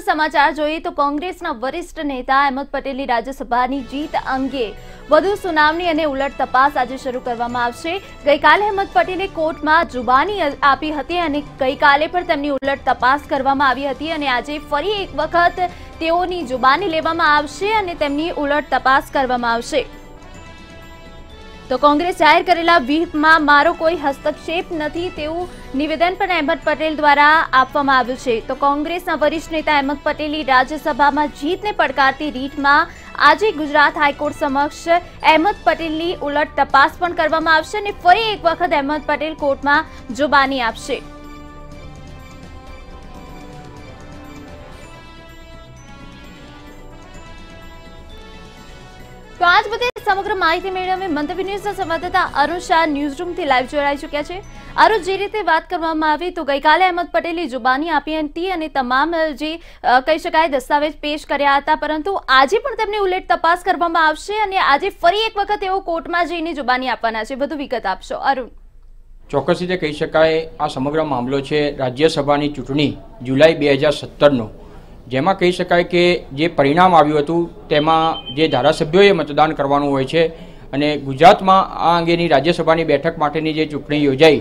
સમાચાર જોઈએ તો કોંગ્રેસના વરિષ્ઠ નેતા અહેમદ પટેલની રાજ્યસભાની જીત અંગે વધુ સુનાવણી અને ઉલટ તપાસ આજે શરૂ કરવામાં આવશે ગઈકાલે અહેમદ પટેલે કોર્ટમાં જુબાની આપી હતી અને ગઈકાલે પણ તેમની ઉલટ તપાસ કરવામાં આવી હતી અને આજે ફરી એક વખત તેઓની જુબાની લેવામાં આવશે અને તેમની ઉલટ તપાસ કરવામાં આવશે તો કોંગ્રેસ જાહેર કરેલા વ્હીપમાં મારો કોઈ હસ્તક્ષેપ નથી તેવું નિવેદન પણ અહેમદ પટેલ દ્વારા આપવામાં આવ્યું છે તો કોંગ્રેસના વરિષ્ઠ નેતા અહેમદ પટેલની રાજ્યસભામાં જીતને પડકારતી રીટમાં આજે ગુજરાત હાઈકોર્ટ સમક્ષ અહેમદ પટેલની ઉલટ તપાસ પણ કરવામાં આવશે અને ફરી એક વખત અહેમદ પટેલ કોર્ટમાં જુબાની આપશે તો આજ બધે સમગ્ર માહિતી મેળવે મંતવ્ય ન્યૂઝના સંવાદદાતા અરુણ શાહ ન્યૂઝરૂમથી લાઈવ જોડાઈ ચૂક્યા છે અરુણ જે રીતે વાત કરવામાં આવી તો ગઈકાલે અહેમદ પટેલે જુબાની આપી હતી અને તમામ જે કહી શકાય દસ્તાવેજ પેશ કર્યા હતા પરંતુ આજે પણ તેમને ઉલેટ તપાસ કરવામાં આવશે અને આજે ફરી એક વખત એઓ કોર્ટમાં જઈને જુબાની આપવાના છે વધુ વિગત આપશો અરુણ ચોક્કસ રીતે કહી શકાય આ સમગ્ર મામલો છે રાજ્યસભાની ચૂંટણી જુલાઈ બે હજાર સત્તરનો જેમાં કહી શકાય કે જે પરિણામ આવ્યું હતું તેમાં જે ધારાસભ્યોએ મતદાન કરવાનું હોય છે અને ગુજરાતમાં આ અંગેની રાજ્યસભાની બેઠક માટેની જે ચૂંટણી યોજાઈ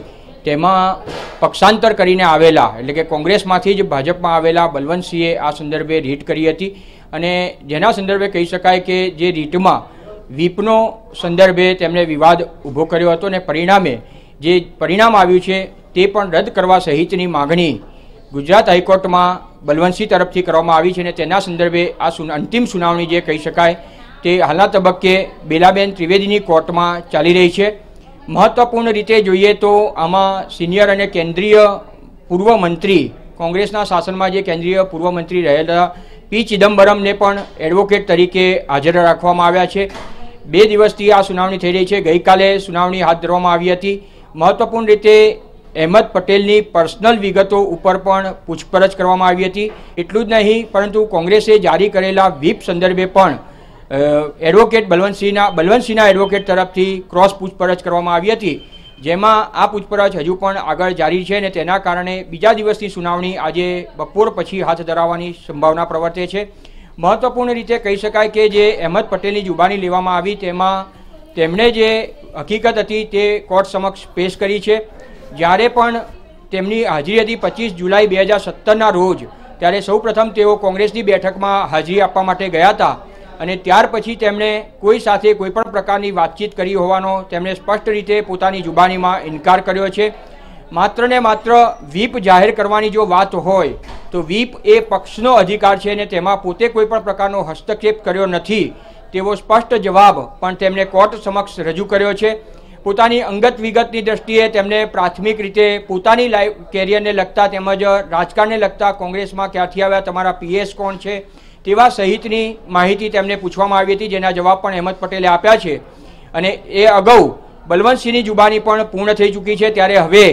તેમાં પક્ષાંતર કરીને આવેલા એટલે કે કોંગ્રેસમાંથી જ ભાજપમાં આવેલા બલવંતસિંહે આ સંદર્ભે રીટ કરી હતી અને જેના સંદર્ભે કહી શકાય કે જે રીટમાં વીપનો સંદર્ભે તેમણે વિવાદ ઊભો કર્યો હતો અને પરિણામે જે પરિણામ આવ્યું છે તે પણ રદ કરવા સહિતની માગણી ગુજરાત હાઈકોર્ટમાં બલવંતસિંહ તરફથી કરવામાં આવી છે અને તેના સંદર્ભે આ અંતિમ સુનાવણી જે કહી શકાય તે હાલના તબક્કે બેલાબેન ત્રિવેદીની કોર્ટમાં ચાલી રહી છે મહત્વપૂર્ણ રીતે જોઈએ તો આમાં સિનિયર અને કેન્દ્રીય પૂર્વ મંત્રી કોંગ્રેસના શાસનમાં જે કેન્દ્રીય પૂર્વ મંત્રી રહેલા પી ચિદમ્બરમને પણ એડવોકેટ તરીકે હાજર રાખવામાં આવ્યા છે બે દિવસથી આ સુનાવણી થઈ રહી છે ગઈકાલે સુનાવણી હાથ ધરવામાં આવી હતી મહત્વપૂર્ણ રીતે અહેમદ પટેલની પર્સનલ વિગતો ઉપર પણ પૂછપરછ કરવામાં આવી હતી એટલું જ નહીં પરંતુ કોંગ્રેસે જારી કરેલા વ્હીપ સંદર્ભે પણ એડવોકેટ બલવંતસિંહના બલવંતસિંહના એડવોકેટ તરફથી ક્રોસ પૂછપરછ કરવામાં આવી હતી જેમાં આ પૂછપરછ હજુ પણ આગળ જારી છે અને તેના કારણે બીજા દિવસની સુનાવણી આજે બપોર પછી હાથ ધરાવવાની સંભાવના પ્રવર્તે છે મહત્વપૂર્ણ રીતે કહી શકાય કે જે અહેમદ પટેલની જુબાની લેવામાં આવી તેમાં તેમણે જે હકીકત હતી તે કોર્ટ સમક્ષ પેશ કરી છે જ્યારે પણ તેમની હાજરી હતી પચીસ જુલાઈ બે હજાર સત્તરના રોજ ત્યારે સૌપ્રથમ તેઓ કોંગ્રેસની બેઠકમાં હાજરી આપવા માટે ગયા હતા અને ત્યાર પછી તેમણે કોઈ સાથે કોઈપણ પ્રકારની વાતચીત કરી હોવાનો તેમણે સ્પષ્ટ રીતે પોતાની જુબાનીમાં ઇનકાર કર્યો છે માત્ર ને માત્ર વીપ જાહેર કરવાની જો વાત હોય તો વીપ એ પક્ષનો અધિકાર છે અને તેમાં પોતે કોઈપણ પ્રકારનો હસ્તક્ષેપ કર્યો નથી તેવો સ્પષ્ટ જવાબ પણ તેમણે કોર્ટ સમક્ષ રજૂ કર્યો છે પોતાની અંગત વિગતની દ્રષ્ટિએ તેમને પ્રાથમિક રીતે પોતાની લાઈફ કેરિયરને લગતા તેમજ રાજકારણને લગતા કોંગ્રેસમાં ક્યાંથી આવ્યા તમારા પીએસ કોણ છે તેવા સહિતની માહિતી તેમને પૂછવામાં આવી હતી જેના જવાબ પણ અહેમદ પટેલે આપ્યા છે અને એ અગાઉ બલવંતસિંહની જુબાની પણ પૂર્ણ થઈ ચૂકી છે ત્યારે હવે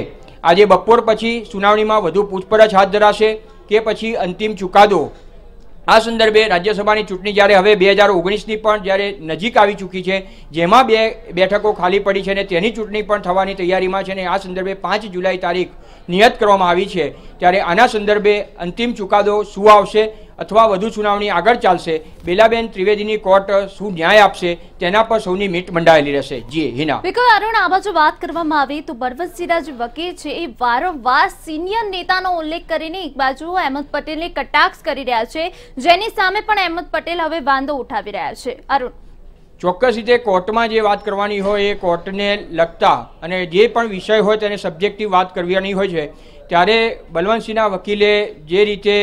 આજે બપોર પછી સુનાવણીમાં વધુ પૂછપરછ હાથ ધરાશે કે પછી અંતિમ ચુકાદો આ સંદર્ભે રાજ્યસભાની ચૂંટણી જ્યારે હવે બે હજાર ઓગણીસની પણ જ્યારે નજીક આવી ચૂકી છે જેમાં બે બેઠકો ખાલી પડી છે અને તેની ચૂંટણી પણ થવાની તૈયારીમાં છે અને આ સંદર્ભે પાંચ જુલાઈ તારીખ નિયત કરવામાં આવી છે ત્યારે આના સંદર્ભે અંતિમ ચુકાદો શું આવશે અથવા વધુ સુનાવણી આગળ ચાલશે બેલાબેન ત્રિવેદીની કોર્ટ શું ન્યાય આપશે તેના પર સૌની મીટ મંડાયેલી રહેશે જી હિના બિકોઝ અરુણ આમાં જો વાત કરવામાં આવે તો બરવતસિંહના જે વકીલ છે એ વારંવાર સિનિયર નેતાનો ઉલ્લેખ કરીને એક બાજુ અહેમદ પટેલને કટાક્ષ કરી રહ્યા છે જેની સામે પણ અહેમદ પટેલ હવે વાંધો ઉઠાવી રહ્યા છે અરુણ ચોક્કસ રીતે કોર્ટમાં જે વાત કરવાની હોય એ કોર્ટને લગતા અને જે પણ વિષય હોય તેને સબ્જેક્ટિવ વાત કરવાની હોય છે ત્યારે બલવંતસિંહના વકીલે જે રીતે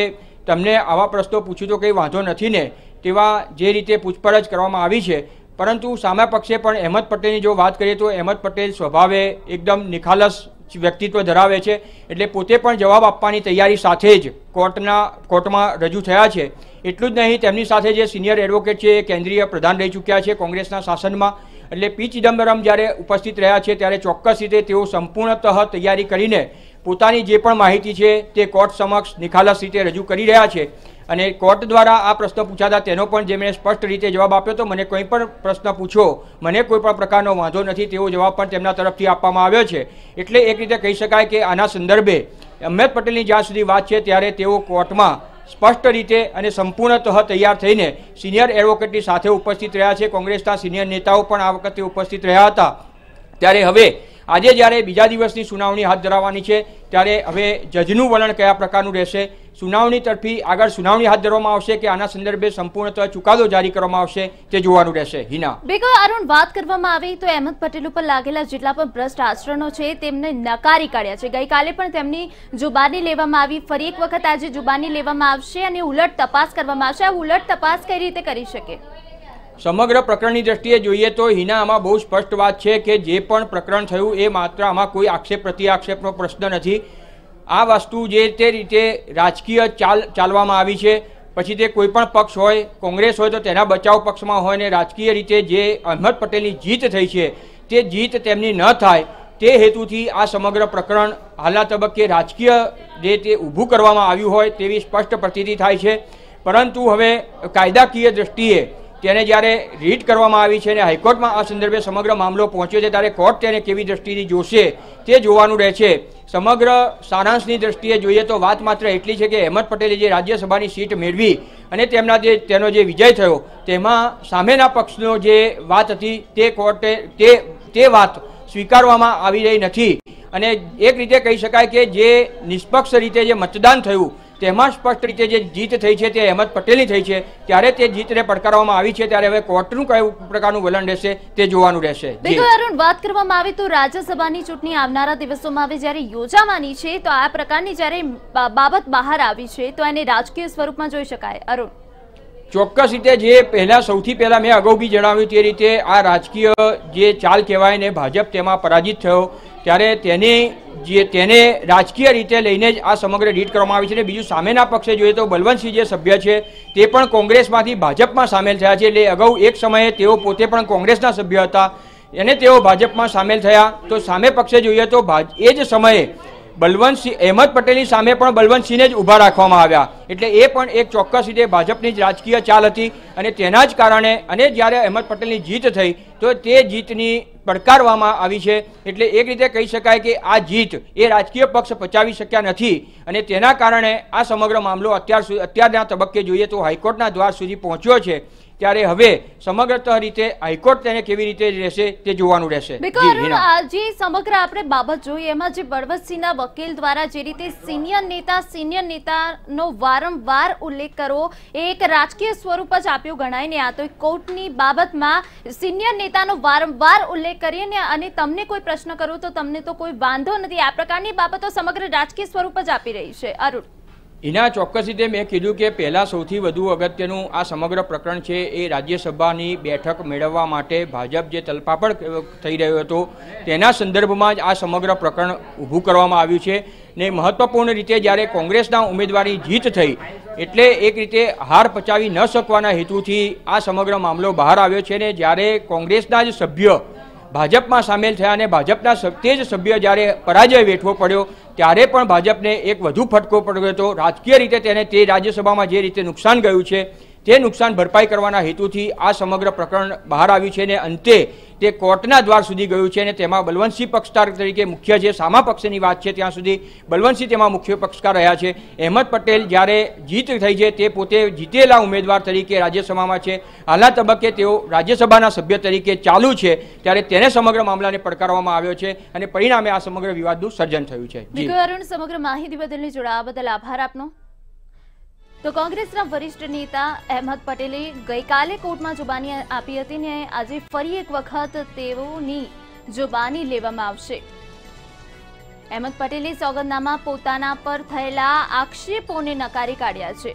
તમને આવા પ્રશ્નો પૂછ્યું તો કંઈ વાંધો નથી ને તેવા જે રીતે પૂછપરછ કરવામાં આવી છે પરંતુ સામા પક્ષે પણ અહેમદ પટેલની જો વાત કરીએ તો અહેમદ પટેલ સ્વભાવે એકદમ નિખાલસ વ્યક્તિત્વ ધરાવે છે એટલે પોતે પણ જવાબ આપવાની તૈયારી સાથે જ કોર્ટના કોર્ટમાં રજૂ થયા છે એટલું જ નહીં તેમની સાથે જે સિનિયર એડવોકેટ છે એ કેન્દ્રીય પ્રધાન રહી ચૂક્યા છે કોંગ્રેસના શાસનમાં એટલે પી ચિદમ્બરમ જ્યારે ઉપસ્થિત રહ્યા છે ત્યારે ચોક્કસ રીતે તેઓ સંપૂર્ણતઃ તૈયારી કરીને પોતાની જે પણ માહિતી છે તે કોર્ટ સમક્ષ નિખાલસ રીતે રજૂ કરી રહ્યા છે અને કોર્ટ દ્વારા આ પ્રશ્ન પૂછાતા તેનો પણ જેમણે સ્પષ્ટ રીતે જવાબ આપ્યો તો મને કોઈ પણ પ્રશ્ન પૂછો મને કોઈ પણ પ્રકારનો વાંધો નથી તેવો જવાબ પણ તેમના તરફથી આપવામાં આવ્યો છે એટલે એક રીતે કહી શકાય કે આના સંદર્ભે અહેમદ પટેલની જ્યાં સુધી વાત છે ત્યારે તેઓ કોર્ટમાં સ્પષ્ટ રીતે અને સંપૂર્ણતઃ તૈયાર થઈને સિનિયર એડવોકેટની સાથે ઉપસ્થિત રહ્યા છે કોંગ્રેસના સિનિયર નેતાઓ પણ આ વખતે ઉપસ્થિત રહ્યા હતા ત્યારે હવે આજે જ્યારે બીજા દિવસની સુનાવણી હાથ ધરાવવાની છે ત્યારે હવે જજનું વલણ કયા પ્રકારનું રહેશે સુનાવણી તરફી આગળ સુનાવણી હાથ ધરવામાં આવશે કે આના સંદર્ભે સંપૂર્ણતઃ ચુકાદો જારી કરવામાં આવશે તે જોવાનું રહેશે હિના બેગો અરુણ વાત કરવામાં આવી તો અહેમદ પટેલ ઉપર લાગેલા જેટલા પણ ભ્રષ્ટ આચરણો છે તેમને નકારી કાઢ્યા છે ગઈકાલે પણ તેમની જુબાની લેવામાં આવી ફરી એક વખત આજે જુબાની લેવામાં આવશે અને ઉલટ તપાસ કરવામાં આવશે આ ઉલટ તપાસ કઈ રીતે કરી શકે સમગ્ર પ્રકરણની દ્રષ્ટિએ જોઈએ તો હિના આમાં બહુ સ્પષ્ટ વાત છે કે જે પણ પ્રકરણ થયું એ માત્ર આમાં કોઈ આક્ષેપ પ્રતિ આક્ષેપનો પ્રશ્ન નથી આ વસ્તુ જે તે રીતે રાજકીય ચાલ ચાલવામાં આવી છે પછી તે કોઈપણ પક્ષ હોય કોંગ્રેસ હોય તો તેના બચાવ પક્ષમાં હોય ને રાજકીય રીતે જે અહેમદ પટેલની જીત થઈ છે તે જીત તેમની ન થાય તે હેતુથી આ સમગ્ર પ્રકરણ હાલના તબક્કે રાજકીય જે તે ઊભું કરવામાં આવ્યું હોય તેવી સ્પષ્ટ પ્રતીતિ થાય છે પરંતુ હવે કાયદાકીય દ્રષ્ટિએ તેને જ્યારે રીટ કરવામાં આવી છે અને હાઈકોર્ટમાં આ સંદર્ભે સમગ્ર મામલો પહોંચ્યો છે ત્યારે કોર્ટ તેને કેવી દ્રષ્ટિથી જોશે તે જોવાનું રહેશે સમગ્ર સારાંશની દ્રષ્ટિએ જોઈએ તો વાત માત્ર એટલી છે કે અહેમદ પટેલે જે રાજ્યસભાની સીટ મેળવી અને તેમના જે તેનો જે વિજય થયો તેમાં સામેના પક્ષનો જે વાત હતી તે કોર્ટે તે તે વાત સ્વીકારવામાં આવી રહી નથી અને એક રીતે કહી શકાય કે જે નિષ્પક્ષ રીતે જે મતદાન થયું તેમાં સ્પષ્ટ રીતે જે જીત થઈ છે તે અહેમદ પટેલની થઈ છે ત્યારે તે જીતને પડકારવામાં આવી છે ત્યારે હવે કોર્ટનું કયું પ્રકારનું વલણ રહેશે તે જોવાનું રહેશે અરુણ વાત કરવામાં આવે તો રાજ્યસભાની ચૂંટણી આવનારા દિવસોમાં જ્યારે યોજાવાની છે તો આ પ્રકારની જ્યારે બાબત બહાર આવી છે તો એને રાજકીય સ્વરૂપમાં જોઈ શકાય અરુણ ચોક્કસ રીતે જે પહેલા સૌથી પહેલા મેં અગાઉ બી જણાવ્યું તે રીતે આ રાજકીય જે ચાલ કહેવાય ને ભાજપ તેમાં પરાજિત થયો ત્યારે તેને જે તેને રાજકીય રીતે લઈને જ આ સમગ્ર રીટ કરવામાં આવી છે ને બીજું સામેના પક્ષે જોઈએ તો બલવંતસિંહ જે સભ્ય છે તે પણ કોંગ્રેસમાંથી ભાજપમાં સામેલ થયા છે એટલે અગાઉ એક સમયે તેઓ પોતે પણ કોંગ્રેસના સભ્ય હતા અને તેઓ ભાજપમાં સામેલ થયા તો સામે પક્ષે જોઈએ તો એ જ સમયે બલવંતસિંહ અહેમદ પટેલની સામે પણ બલવંતસિંહને જ ઊભા રાખવામાં આવ્યા એટલે એ પણ એક ચોક્કસ રીતે ભાજપની જ રાજકીય ચાલ હતી અને તેના જ કારણે અને જ્યારે અહેમદ પટેલની જીત થઈ તો તે જીતની પડકારવામાં આવી છે એટલે એક રીતે કહી શકાય કે આ જીત એ રાજકીય પક્ષ પચાવી શક્યા નથી અને તેના કારણે આ સમગ્ર મામલો અત્યાર સુધી અત્યારના તબક્કે જોઈએ તો હાઈકોર્ટના દ્વાર સુધી પહોંચ્યો છે ત્યારે હવે સમગ્રતઃ રીતે હાઈકોર્ટ તેને કેવી રીતે રહેશે તે જોવાનું રહેશે જે સમગ્ર આપણે બાબત જોઈએ એમાં જે બળવંતસિંહના વકીલ દ્વારા જે રીતે સિનિયર નેતા સિનિયર નેતાનો વારંવાર ઉલ્લેખ કરવો એ એક રાજકીય સ્વરૂપ જ આપ્યું ગણાય ને આ તો કોર્ટની બાબતમાં સિનિયર નેતાનો વારંવાર ઉલ્લેખ કરીને અને તમને કોઈ પ્રશ્ન કરો તો તમને તો કોઈ વાંધો નથી આ પ્રકારની બાબતો સમગ્ર રાજકીય સ્વરૂપ જ આપી રહી છે અરુણ એના ચોક્કસ રીતે મેં કીધું કે પહેલાં સૌથી વધુ અગત્યનું આ સમગ્ર પ્રકરણ છે એ રાજ્યસભાની બેઠક મેળવવા માટે ભાજપ જે તલપાપડ થઈ રહ્યો હતો તેના સંદર્ભમાં જ આ સમગ્ર પ્રકરણ ઊભું કરવામાં આવ્યું છે ને મહત્વપૂર્ણ રીતે જ્યારે કોંગ્રેસના ઉમેદવારની જીત થઈ એટલે એક રીતે હાર પચાવી ન શકવાના હેતુથી આ સમગ્ર મામલો બહાર આવ્યો છે ને જ્યારે કોંગ્રેસના જ સભ્ય ભાજપમાં સામેલ થયા અને ભાજપના તે જ સભ્ય જ્યારે પરાજય વેઠવો પડ્યો ત્યારે પણ ભાજપને એક વધુ ફટકો પડ્યો હતો રાજકીય રીતે તેને તે રાજ્યસભામાં જે રીતે નુકસાન ગયું છે તે નુકસાન ભરપાઈ કરવાના હેતુથી આ સમગ્ર પ્રકરણ બહાર આવ્યું છે અને અંતે તે કોર્ટના દ્વાર સુધી ગયું છે અને તેમાં બલવંતસિંહ પક્ષકાર તરીકે મુખ્ય જે સામા પક્ષની વાત છે ત્યાં સુધી બલવંતસિંહ તેમાં મુખ્ય પક્ષકાર રહ્યા છે અહેમદ પટેલ જ્યારે જીત થઈ છે તે પોતે જીતેલા ઉમેદવાર તરીકે રાજ્યસભામાં છે હાલના તબક્કે તેઓ રાજ્યસભાના સભ્ય તરીકે ચાલુ છે ત્યારે તેને સમગ્ર મામલાને પડકારવામાં આવ્યો છે અને પરિણામે આ સમગ્ર વિવાદનું સર્જન થયું છે સમગ્ર માહિતી બદલને જોડાવા બદલ આભાર આપનો તો કોંગ્રેસના વરિષ્ઠ નેતા અહેમદ પટેલે ગઈકાલે કોર્ટમાં જુબાની આપી હતી ને આજે ફરી એક વખત તેઓની જુબાની લેવામાં આવશે અહેમદ પટેલે સોગંદનામાં પોતાના પર થયેલા આક્ષેપોને નકારી કાઢ્યા છે